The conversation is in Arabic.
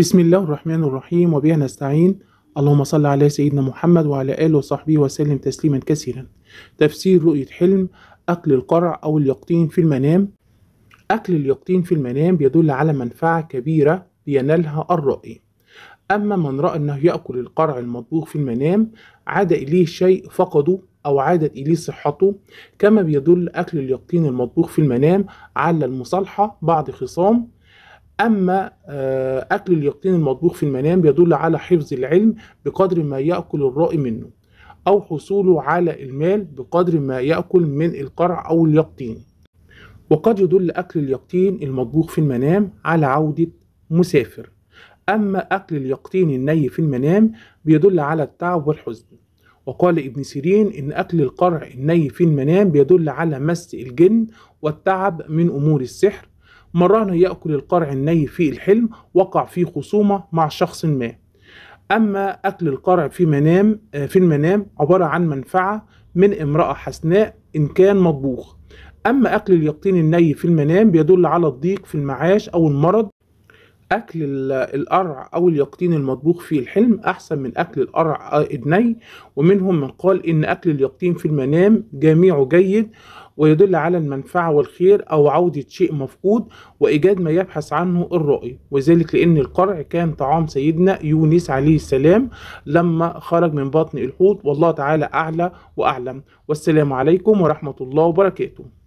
بسم الله الرحمن الرحيم وبه نستعين اللهم صل على سيدنا محمد وعلى آله وصحبه وسلم تسليما كثيرا تفسير رؤية حلم أكل القرع أو اليقطين في المنام أكل اليقطين في المنام بيدل على منفعة كبيرة ينالها الرائي أما من رأى أنه يأكل القرع المطبوخ في المنام عاد إليه شيء فقده أو عادت إليه صحته كما بيدل أكل اليقطين المطبوخ في المنام على المصالحة بعد خصام أما آه، أكل اليقطين المطبوخ في المنام بيدل على حفظ العلم بقدر ما يأكل الرائي منه أو حصوله على المال بقدر ما يأكل من القرع أو اليقطين وقد يدل أكل اليقطين المطبوخ في المنام على عودة مسافر أما أكل اليقطين الني في المنام بيدل على التعب والحزن وقال ابن سيرين إن أكل القرع الني في المنام بيدل على مس الجن والتعب من أمور السحر مرة يأكل القرع الني في الحلم وقع في خصومة مع شخص ما أما أكل القرع في منام آه، في المنام عبارة عن منفعة من امرأة حسناء إن كان مطبوخ أما أكل اليقطين الني في المنام بيدل على الضيق في المعاش أو المرض أكل القرع أو اليقطين المطبوخ في الحلم أحسن من أكل القرع آه، الني ومنهم من قال إن أكل اليقطين في المنام جميعه جيد ويدل على المنفعة والخير أو عودة شيء مفقود وإيجاد ما يبحث عنه الرؤي وذلك لأن القرع كان طعام سيدنا يونس عليه السلام لما خرج من بطن الحوت والله تعالى أعلى وأعلم والسلام عليكم ورحمة الله وبركاته